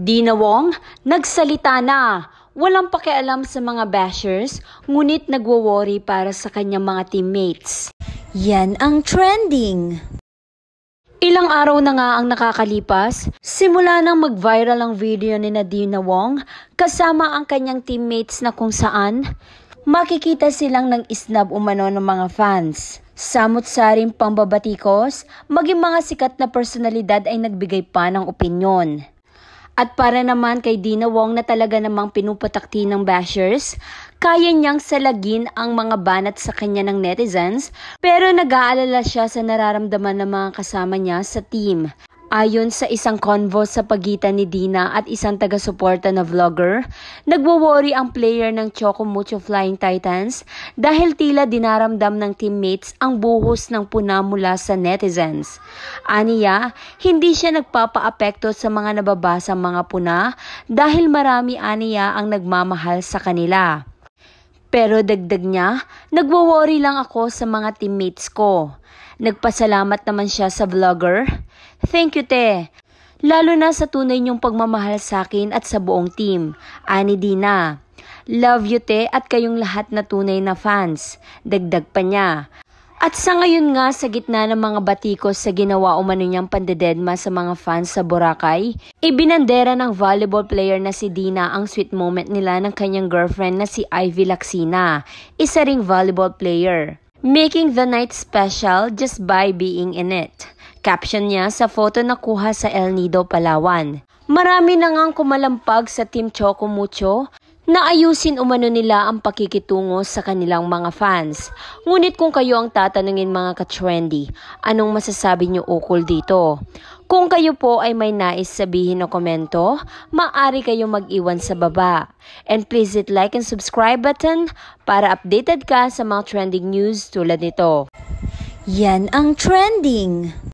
Dina Wong, nagsalita na. Walang pakialam sa mga bashers, ngunit nagwo-worry para sa kanyang mga teammates. Yan ang trending. Ilang araw na nga ang nakakalipas, simula nang mag-viral ang video ni Nadina Wong kasama ang kanyang teammates na kung saan makikita silang nang isnab umano ng mga fans. Samot-saring pambabatikos, maging mga sikat na personalidad ay nagbigay pa ng opinyon. At para naman kay Dina Wong na talaga namang pinupatakti ng bashers, kaya niyang salagin ang mga banat sa kanya ng netizens pero nag-aalala siya sa nararamdaman ng mga kasama niya sa team. Ayon sa isang convo sa pagitan ni Dina at isang taga-suporta na vlogger, nagwo-worry ang player ng Choco Mucho Flying Titans dahil tila dinaramdam ng teammates ang buhos ng puna mula sa netizens. Aniya, hindi siya nagpapa-apekto sa mga nababasang mga puna dahil marami aniya ang nagmamahal sa kanila. Pero dagdag niya, nagwo-worry lang ako sa mga teammates ko. Nagpasalamat naman siya sa vlogger. Thank you, te. Lalo na sa tunay niyong pagmamahal sa akin at sa buong team. Ani Dina. Love you, te, at kayong lahat na tunay na fans. Dagdag pa niya. At sa ngayon nga, sa gitna ng mga batikos sa ginawa umano niyang pandededma sa mga fans sa Boracay, ibinandera ng volleyball player na si Dina ang sweet moment nila ng kanyang girlfriend na si Ivy Laxina, isa ring volleyball player. Making the night special just by being in it. Caption niya sa photo na kuha sa El Nido, Palawan. Marami na ngang kumalampag sa Team Choco Mucho Naayusin umano nila ang pakikitungo sa kanilang mga fans. Ngunit kung kayo ang tatanungin mga ka-trendy, anong masasabi nyo ukol dito? Kung kayo po ay may nais sabihin na komento, maaari kayo mag-iwan sa baba. And please hit like and subscribe button para updated ka sa mga trending news tulad nito. Yan ang trending!